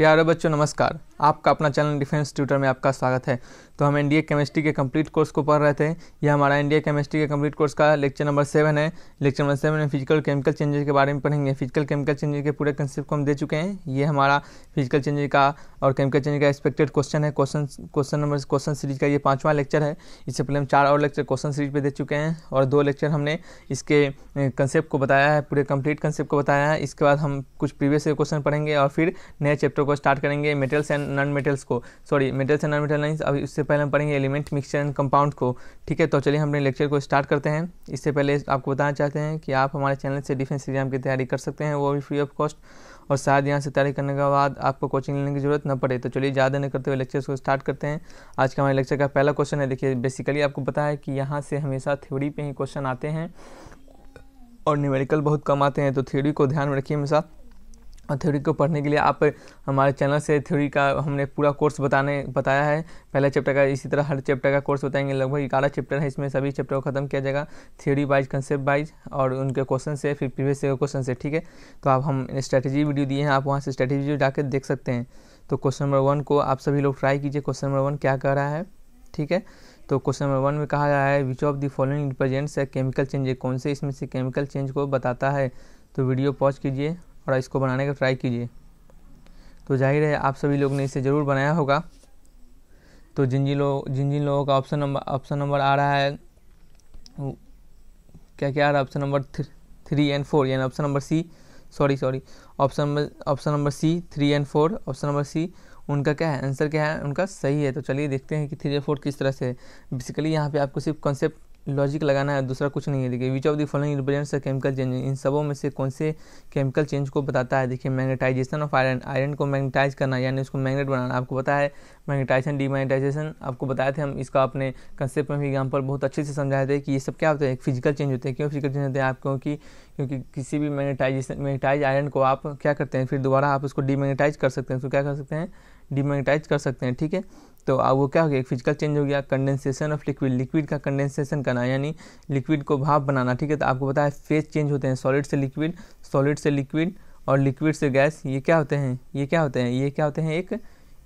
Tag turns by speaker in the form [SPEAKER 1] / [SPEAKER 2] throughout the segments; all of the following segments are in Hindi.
[SPEAKER 1] प्यारे बच्चों नमस्कार आपका अपना चैनल डिफेंस ट्यूटर में आपका स्वागत है तो हम एनडीए केमिस्ट्री के कंप्लीट कोर्स को पढ़ रहे थे यह हमारा एनडीए केमिस्ट्री के कंप्लीट कोर्स का लेक्चर नंबर सेवन है लेक्चर नंबर सेवन में फिजिकल केमिकल चेंजेस के बारे में पढ़ेंगे फिजिकल केमिकल चेंजेस के पूरे कंसेप्ट को हम दे चुके हैं ये हमारा फिजिकल चेंजेस का और केमिकल चेंजेस का एक्सपेक्टेड क्वेश्चन है question question number question series का ये पाँचवा लेक्चर है इससे पहले हम चार और लेक्चर क्वेश्चन सीरीज पर दे चुके हैं और दो लेक्चर हमने इसके कंसेप्ट को बताया है पूरे कंप्लीट कंसेप्ट को बताया है इसके बाद हम कुछ प्रीवियस क्वेश्चन पढ़ेंगे और फिर नए चैप्टर को स्टार्ट करेंगे मेटेरियल्स एंड नॉन मेटल्स को sorry metals and non metal lines अभी उससे पहले हम पढ़ेंगे एलिमेंट मिक्सचर एंड कंपाउंड को ठीक है तो चलिए हम अपने लेक्चर को स्टार्ट करते हैं इससे पहले आपको बताना चाहते हैं कि आप हमारे चैनल से डिफेंस एग्जाम की तैयारी कर सकते हैं वो भी फ्री ऑफ कॉस्ट और शायद यहाँ से तैयारी करने के बाद आपको कोचिंग लेने की जरूरत न पड़े तो चलिए ज़्यादा नहीं करते हुए लेक्चर्स को स्टार्ट करते हैं आज का हमारे लेक्चर का पहला क्वेश्चन है देखिए बेसिकली आपको पता है कि यहाँ से हमेशा थ्योरी पे ही क्वेश्चन आते हैं और न्यूमेरिकल बहुत कम आते हैं तो थ्योरी को ध्यान में रखिए हमेशा थ्योरी को पढ़ने के लिए आप हमारे चैनल से थ्योरी का हमने पूरा कोर्स बताने बताया है पहले चैप्टर का इसी तरह हर चैप्टर का कोर्स बताएंगे लगभग ग्यारह चैप्टर है इसमें सभी चैप्टर को खत्म किया जाएगा थ्योरी वाइज कंसेप्ट वाइज और उनके क्वेश्चन से फिर प्रीवियस ईयर क्वेश्चन से ठीक है तो आप हम स्ट्रैटेजी वीडियो दिए हैं आप वहाँ से स्ट्रैटेजी जाकर देख सकते हैं तो क्वेश्चन नंबर वन को आप सभी लोग ट्राई कीजिए क्वेश्चन नंबर वन क्या कह रहा है ठीक है तो क्वेश्चन नंबर वन में कहा गया है which of the following represents है केमिकल चेंज कौन से इसमें से केमिकल चेंज को बताता है तो वीडियो पॉज कीजिए थोड़ा इसको बनाने का ट्राई कीजिए तो जाहिर है आप सभी लोग ने इसे ज़रूर बनाया होगा तो जिन जिन लोग जिन जिन लोगों का ऑप्शन नंबर ऑप्शन नंबर आ रहा है क्या क्या आ रहा है option number three and four यानी option number C sorry sorry option number option number C three and four option number C उनका क्या है आंसर क्या है उनका सही है तो चलिए देखते हैं कि थ्री एंड फोर किस तरह से है बेसिकली यहाँ पे आपको सिर्फ कॉन्सेप्ट लॉजिक लगाना है दूसरा कुछ नहीं है देखिए which of the following represents chemical change इन सबों में से कौन से केमिकल चेंज को बताता है देखिए मैग्नेटाइजेशन ऑफ आयरन आयरन को मैग्नेटाइज करना यानी उसको मैग्नेट बनाना आपको पता है मैग्नेटाइजेशन डीमैग्नेटाइजेशन आपको बताए थे हम इसका अपने कंसेप्ट में भी एग्जाम्पल बहुत अच्छे से समझाए थे कि ये सब क्या होता है फिजिकल चेंज होते हैं क्यों फिजिकल चेंज होते हैं आप क्योंकि क्योंकि किसी भी मैग्नेटाइजेशन मैग्नेटाइज आयरन को आप क्या करते हैं फिर दोबारा आप उसको डीमैग्नेटाइज कर सकते हैं उसको क्या कर सकते हैं डीमैग्नेटाइज कर सकते हैं ठीक है तो वो क्या हो गया एक फिजिकल चेंज हो गया कंडेंसेशन ऑफ लिक्विड लिक्विड का कंडेंसेशन करना यानी लिक्विड को भाप बनाना ठीक है तो आपको पता है फेज चेंज होते हैं सॉलिड से लिक्विड सॉलिड से लिक्विड और लिक्विड से गैस ये क्या होते हैं ये क्या होते हैं ये क्या होते हैं एक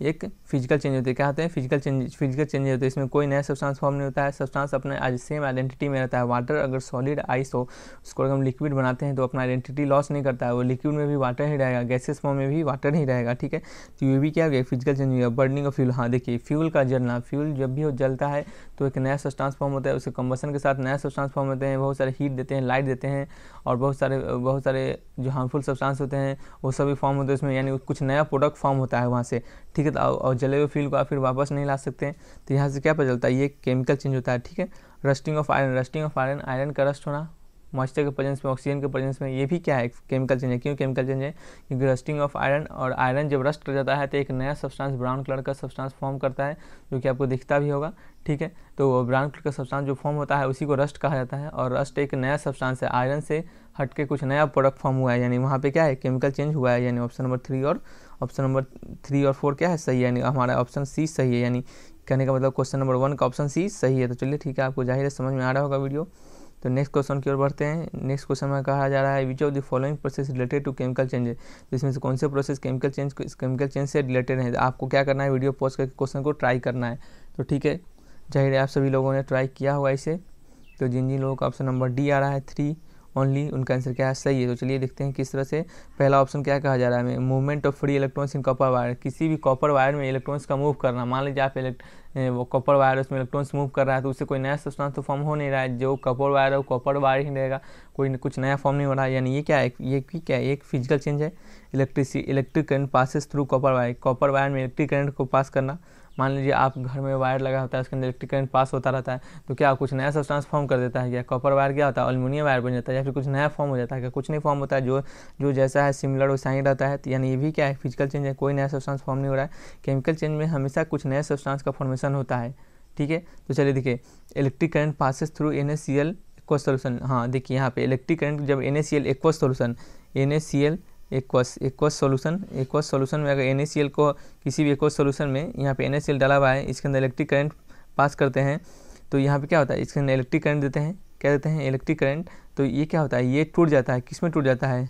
[SPEAKER 1] एक फिजिकल चेंज होती है क्या होते हैं फिजिकल चेंज फिजिकल चेंज होते हैं इसमें कोई नया सब्सटेंस फॉर्म नहीं होता है सब्सटेंस अपने आज सेम आइडेंटिटी में रहता है वाटर अगर सॉलिड आइस हो उसको अगर हम लिक्विड बनाते हैं तो अपना आइडेंटिटी लॉस नहीं करता है वो लिक्विड में भी वाटर ही रहेगा गैसेस फॉर्म में भी वाटर ही रहेगा ठीक है तो ये भी क्या हो गया फिजिकल चेंज हो गया बर्निंग ऑफ फ्यूल हाँ देखिए फ्यूल का जलना फ्यूल जब भी जलता है तो एक नया सब्सटेंस फॉर्म होता है उसके कम्बसन के साथ नया सब्सटेंस फॉर्म होते हैं बहुत सारे हीट देते हैं लाइट देते हैं और बहुत सारे बहुत सारे जो हार्मफुल सब्सटेंस होते हैं वो सभी फॉर्म होते हैं उसमें यानी कुछ नया प्रोडक्ट फॉर्म होता है वहाँ से ठीक है तो और जले हुए फील को आप फिर वापस नहीं ला सकते हैं तो यहाँ से क्या पता चलता है ये केमिकल चेंज होता है ठीक है rusting of iron rusting of iron iron का रस्ट होना मॉइस्चर के प्रेजेंस में ऑक्सीजन के प्रेजेंस में ये भी क्या है केमिकल चेंज है क्यों केमिकल चेंज है क्योंकि रस्टिंग ऑफ आयरन और आयरन जब रस्ट कर जाता है तो एक नया सब्सटेंस ब्राउन कलर का सब्सटेंस फॉर्म करता है जो कि आपको दिखता भी होगा ठीक है तो ब्राउन कलर का सब्सटेंस जो फॉर्म होता है उसी को रस्ट कहा जाता है और रस्ट एक नया सब्सटेंस है आयरन से हटके कुछ नया प्रोडक्ट फॉर्म हुआ है यानी वहाँ पर क्या है केमिकल चेंज हुआ है यानी ऑप्शन नंबर थ्री और ऑप्शन नंबर थ्री और फोर क्या है सही है यानी हमारा ऑप्शन सी सही है यानी कहने का मतलब क्वेश्चन नंबर वन का ऑप्शन सी सही है तो चलिए ठीक है आपको जाहिर है समझ में आ रहा होगा वीडियो तो नेक्स्ट क्वेश्चन की ओर बढ़ते हैं नेक्स्ट क्वेश्चन में कहा जा रहा है which of the following process related to chemical changes जिसमें से कौन से process chemical change chemical change से रिलेटेड है तो आपको क्या करना है वीडियो पॉज करके क्वेश्चन को ट्राई करना है तो ठीक है जाहिर है आप सभी लोगों ने ट्राई किया हुआ इसे तो जिन जिन लोगों का ऑप्शन नंबर डी आ रहा है थ्री ओनली उनका आंसर क्या है सही है तो चलिए देखते हैं किस तरह से पहला ऑप्शन क्या कहा जा रहा है movement of free electrons in copper wire किसी भी कॉपर वायर में इलेक्ट्रॉन्स का मूव करना मान लीजिए आप वो कॉपर वायर उसमें इलेक्ट्रॉन्स मूव कर रहा है तो उससे कोई नया सब्सटेंस तो फॉर्म हो नहीं रहा है जो कॉपर वायर है वो कॉपर वायर ही रहेगा कोई कुछ नया फॉर्म नहीं हो रहा है यानी ये क्या है ये क्या है एक फिजिकल चेंज है electricity electric current passes through copper wire copper wire में इलेक्ट्रिक करंट को पास करना मान लीजिए आप घर में वायर लगा होता है उसके अंदर इलेक्ट्रिक करंट पास होता रहता है तो क्या कुछ नया सब फॉर्म कर देता है या कॉपर वायर क्या होता है अल्मोनियम वायर बन जाता है या फिर कुछ नया फॉर्म हो जाता है क्या कुछ नहीं फॉर्म होता है जो जो जैसा है सिमिलर वैसा ही रहता है तो यानी ये भी क्या है फिजिकल चेंज है कोई नया सब्सटांस फॉर्म नहीं हो रहा है केमिकल चेंज में हमेशा कुछ नया सब्सटांस का फॉर्मेशन होता है ठीक है तो चलिए देखिए electric current passes through N S C L aqueous solution हाँ देखिए यहाँ पे इलेक्ट्रिक करंट जब N S C L aqueous solution N S C L aqueous aqueous solution aqueous solution में अगर एन को किसी भी एक्वस सॉल्यूशन में यहाँ पे एन डाला हुआ है इसके अंदर इलेक्ट्रिक करंट पास करते हैं तो यहाँ पे क्या होता है इसके अंदर इलेक्ट्रिक करंट देते हैं क्या देते हैं इलेक्ट्रिक करंट तो ये क्या होता है ये टूट जाता है किस में टूट जाता है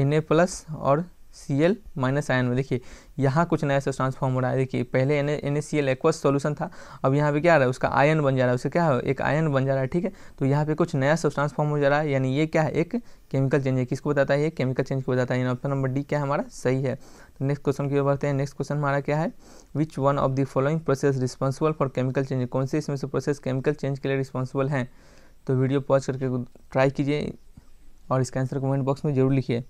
[SPEAKER 1] एन प्लस और सी एल माइनस आयन में देखिए यहाँ कुछ नया से ट्रांसफॉर्म हो रहा है देखिए पहले N N A C L aqueous solution था अब यहाँ पे क्या आ रहा है उसका आयन बन जा रहा है उसका क्या है एक आयन बन जा रहा है ठीक है तो यहाँ पे कुछ नया सब्सटेंस ट्रांसफॉर्म हो जा रहा है यानी ये क्या है एक केमिकल चेंज है किसको बताता है ये केमिकल चेंज को बताता है यानी ऑप्शन नंबर डी क्या हमारा सही है तो नेक्स्ट क्वेश्चन की ओर बढ़ते हैं नेक्स्ट क्वेश्चन हमारा क्या है which one of the following process responsible for chemical change कौन से इसमें से प्रोसेस केमिकल चेंज के लिए रिस्पॉन्सिबल हैं तो वीडियो पॉज करके ट्राई कीजिए और इसका आंसर कमेंट बॉक्स में जरूर लिखिए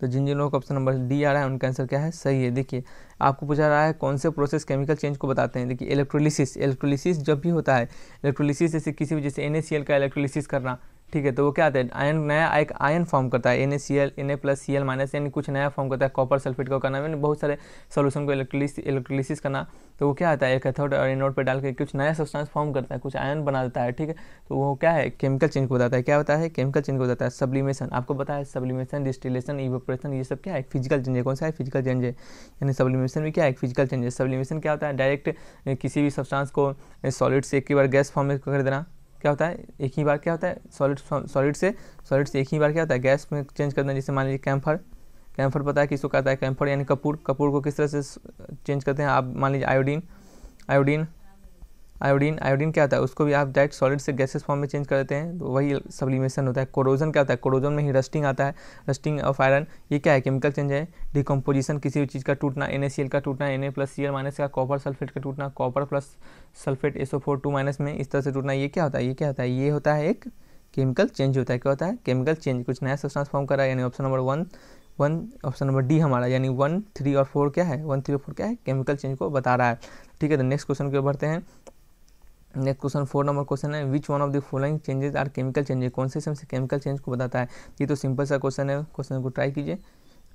[SPEAKER 1] तो जिन जिन लोगों का ऑप्शन नंबर डी आ रहा है उनका आंसर क्या है सही है देखिए आपको पूछा रहा है कौन से प्रोसेस केमिकल चेंज को बताते हैं देखिए इलेक्ट्रोलिसिस इलेक्ट्रोलिसिस जब भी होता है इलेक्ट्रोलिसिस जैसे किसी भी जैसे एन का इलेक्ट्रोलिसिस करना ठीक है तो वो क्या आता है आयन नया एक आयन फॉर्म करता है N A C L N A plus C L minus N कुछ नया फॉर्म करता है कॉपर सल्फेट का करना बहुत सारे सोल्यूशन को इलेक्ट्रोलिसिस करना तो वो क्या आता है कैथोड और एनोड पर डाल के कुछ नया सब्सटेंस फॉर्म करता है कुछ आयन बना देता है ठीक है तो वो क्या है केमिकल चेंज को बताता है क्या होता है केमिकल चेंज को बताता है सब्लिमेशन आपको पता है सब्लिमेशन डिस्टिलेशन इवोपरेशन ये सब क्या है फिजिकल चेंज है कौन सा है फिजिकल चेंज है यानी सब्लिमेशन भी क्या है फिजिकल चेंज है सब्लिमेशन क्या होता है डायरेक्ट किसी भी सब्सटेंस को सॉलिड से एक बार गैस फॉर्म में कर देना क्या होता है एक ही बार क्या होता है सॉलिड सॉलिड से सॉलिड से एक ही बार क्या होता है गैस में चेंज करते हैं जैसे मान लीजिए कैम्फर कैम्फर पता है किसको कहता है कैम्फर यानी कपूर कपूर को किस तरह से चेंज करते हैं आप मान लीजिए आयोडीन आयोडीन आयोडीन आयोडीन क्या होता है उसको भी आप डायरेक्ट सॉलिड से गैसेस फॉर्म में चेंज कर देते हैं तो वही सब्लिमेशन होता है कोरोजन क्या होता है कोरोजन में ही रस्टिंग आता है रस्टिंग ऑफ आयरन ये क्या है केमिकल चेंज है डिकम्पोजिशन किसी भी चीज़ का टूटना एन का टूटना N A plus C minus का कॉपर सल्फेट का टूटना copper plus sulphate SO four two minus में इस तरह से टूटना ये क्या होता है ये क्या होता है ये होता है एक केमिकल चेंज होता है क्या होता है केमिकल चेंज कुछ नया सब्सटेंस फॉर्म करा है यानी option number one one option number D हमारा यानी वन थ्री और फोर क्या है वन थ्री और फोर क्या है केमिकल चेंज को बता रहा है ठीक है तो नेक्स्ट क्वेश्चन की ओर बढ़ते हैं next question four number question है which one of the following changes are chemical changes कौन से सबसे केमिकल चेंज को बताता है ये तो सिंपल सा क्वेश्चन है क्वेश्चन को ट्राई कीजिए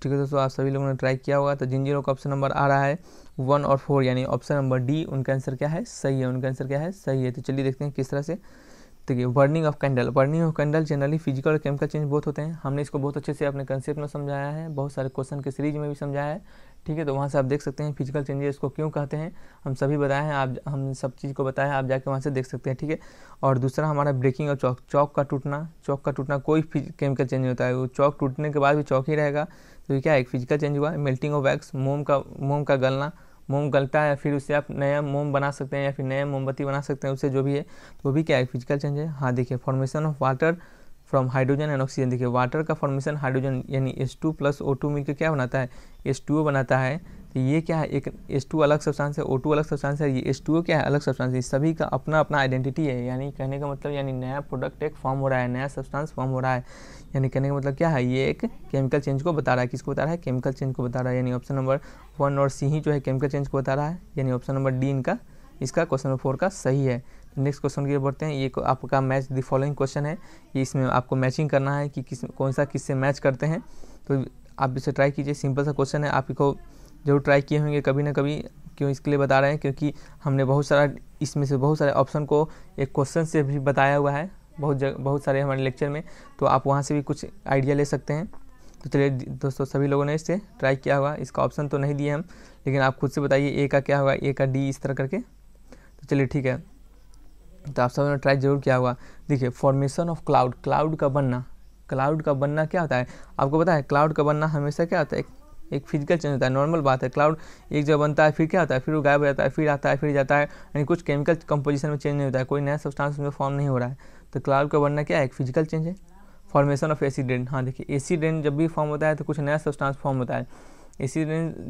[SPEAKER 1] ठीक है दोस्तों आप सभी लोगों ने ट्राई किया होगा तो जिन जिनों का ऑप्शन नंबर आ रहा है वन और फोर यानी ऑप्शन नंबर डी उनका आंसर क्या है सही है उनका आंसर क्या है सही है तो चलिए देखते हैं किस तरह से देखिए burning of candle burning of candle generally physical और केमिकल चेंज बहुत होते हैं हमने इसको बहुत अच्छे से अपने कंसेप्ट में समझाया है बहुत सारे क्वेश्चन के सीरीज में भी समझाया है ठीक है तो वहाँ से आप देख सकते हैं फिजिकल चेंजेस को क्यों कहते हैं हम सभी बताए हैं आप हम सब चीज़ को बताया आप जाके वहाँ से देख सकते हैं ठीक है और दूसरा हमारा ब्रेकिंग और चौक चौक का टूटना चौक का टूटना कोई केमिकल चेंज होता है वो चौक टूटने के बाद भी चौक ही रहेगा तो क्या एक फिजिकल चेंज हुआ मेल्टिंग ऑफ वैक्स मोम का मोम का गलना मोम गलता है फिर उससे आप नया मोम बना सकते हैं या फिर नया मोमबत्ती बना सकते हैं उससे जो भी है तो वो भी क्या है फिजिकल चेंज है हाँ देखिए formation of water from hydrogen and oxygen देखिए वाटर का फॉर्मेशन हाइड्रोजन यानी S two plus O two मिलकर क्या बनाता है एस टू बनाता है तो ये क्या है एक एस टू अलग सब्सटेंस है ओ टू अलग सब्सटेंस है ये एस टू क्या है अलग सब्सटेंस है सभी का अपना अपना आइडेंटिटी है यानी कहने का मतलब यानी नया प्रोडक्ट एक फॉर्म हो रहा है नया सब्सटेंस फॉर्म हो रहा है यानी कहने का मतलब क्या है ये एक केमिकल चेंज को बता रहा है किसको बता रहा है केमिकल चेंज को बता रहा है यानी ऑप्शन नंबर वन और सी ही जो है केमिकल चेंज को बता रहा है यानी ऑप्शन नंबर डी इनका इसका क्वेश्चन नंबर फोर का सही है नेक्स्ट क्वेश्चन की ओर बढ़ते हैं ये आपका मैच द फॉलोइंग क्वेश्चन है ये इसमें आपको मैचिंग करना है कि किस कौन सा किससे मैच करते हैं तो आप इसे ट्राई कीजिए सिंपल सा क्वेश्चन है आपको जरूर ट्राई किए होंगे कभी ना कभी क्यों इसके लिए बता रहे हैं क्योंकि हमने बहुत सारा इसमें से बहुत सारे ऑप्शन को एक क्वेश्चन से भी बताया हुआ है बहुत जगह बहुत सारे हमारे लेक्चर में तो आप वहाँ से भी कुछ आइडिया ले सकते हैं तो चलिए दोस्तों सभी लोगों ने इसे ट्राई किया होगा इसका ऑप्शन तो नहीं दिए हम लेकिन आप खुद से बताइए ए का क्या होगा ए का डी इस तरह करके चलिए ठीक है तो आप सब ने ट्राई जरूर किया होगा देखिए फॉर्मेशन ऑफ क्लाउड क्लाउड का बनना क्लाउड का बनना क्या होता है आपको पता है क्लाउड का बनना हमेशा क्या होता है एक फिजिकल चेंज होता है नॉर्मल बात है क्लाउड एक जगह बनता है फिर क्या होता है फिर वो गायब हो जाता है फिर आता है फिर जाता है यानी कुछ केमिकल कंपोजिशन में चेंज नहीं होता है कोई नया सब्सटेंस उसमें फॉर्म नहीं हो रहा है तो क्लाउड का बनना क्या है एक फिजिकल चेंज है फॉर्मेशन ऑफ एसिडेंट हाँ देखिए एसिडेंट जब भी फॉर्म होता है तो कुछ नया सब्सटेंस फॉर्म होता है इसी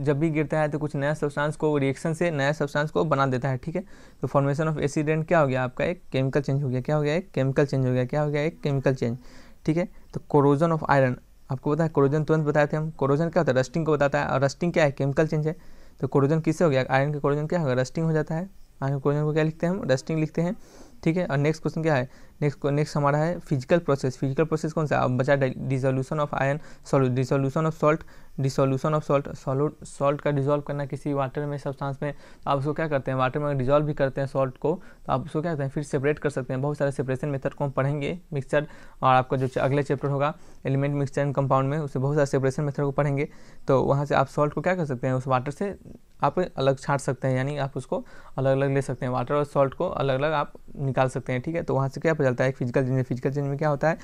[SPEAKER 1] जब भी गिरता है तो कुछ नया सब्सटेंस को रिएक्शन से नया सब्सटेंस को बना देता है ठीक है तो फॉर्मेशन ऑफ एसिडेंट क्या हो गया आपका एक केमिकल चेंज हो गया क्या हो गया एक केमिकल चेंज हो गया क्या हो गया एक केमिकल चेंज ठीक है तो कोरोजन ऑफ आयरन आपको पता है कोरोजन तुरंत बताए थे हम कोरोजन क्या होता है रस्टिंग को बताता है और रस्टिंग क्या है केमिकल चेंज है तो कोरोजन किससे हो गया आयरन का कोरोजन क्या होगा रस्टिंग हो जाता है आयरन कोरोजन को क्या लिखते हैं हम रस्टिंग लिखते हैं ठीक है और नेक्स्ट क्वेश्चन क्या है नेक्स्ट नेक्स्ट हमारा है फिजिकल प्रोसेस फिजिकल प्रोसेस कौन सा बचा dissolution of ion solute dissolution of salt dissolution of salt solute salt का डिजोल्व करना किसी वाटर में सब्सटेंस में तो आप उसको क्या करते हैं वाटर में अगर डिजोल्व भी करते हैं सॉल्ट को तो आप उसको क्या करते हैं फिर सेपरेट कर सकते हैं बहुत सारे सेपरेशन मेथड को हम पढ़ेंगे मिक्सचर और आपका जो अगले चैप्टर होगा एलिमेंट मिक्सचर एंड कंपाउंड में उससे बहुत सारे सेपरेशन मेथड को पढ़ेंगे तो वहाँ से आप सॉल्ट को क्या कर सकते हैं उस वाटर से आप अलग छाट सकते हैं यानी आप उसको अलग अलग ले सकते हैं वाटर और सॉल्ट को अलग अलग आप निकाल सकते हैं ठीक है तो वहाँ से क्या हो जाता है एक फिजिकल चेंज फिजिकल चेंज में क्या होता है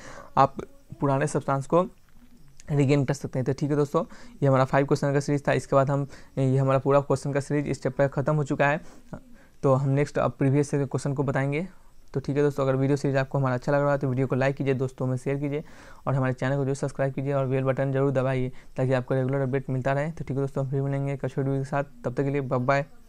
[SPEAKER 1] आप पुराने सब्सटेंस को रिगेन कर सकते हैं तो ठीक है दोस्तों ये हमारा फाइव क्वेश्चन का सीरीज था इसके बाद हम ये हमारा पूरा क्वेश्चन का सीरीज इस चैप्टर ख़त्म हो चुका है तो हम नेक्स्ट अब प्रीवियस क्वेश्चन को बताएंगे तो ठीक है दोस्तों अगर वीडियो सीरीज आपको हमारा अच्छा लग रहा है तो वीडियो को लाइक कीजिए दोस्तों में शेयर कीजिए और हमारे चैनल को जो सब्सक्राइब कीजिए और बेल बटन जरूर दबाइए ताकि आपको रेगुलर अपडेट मिलता रहे तो ठीक है दोस्तों हम फिर मिलेंगे एक के साथ तब तक के लिए बाय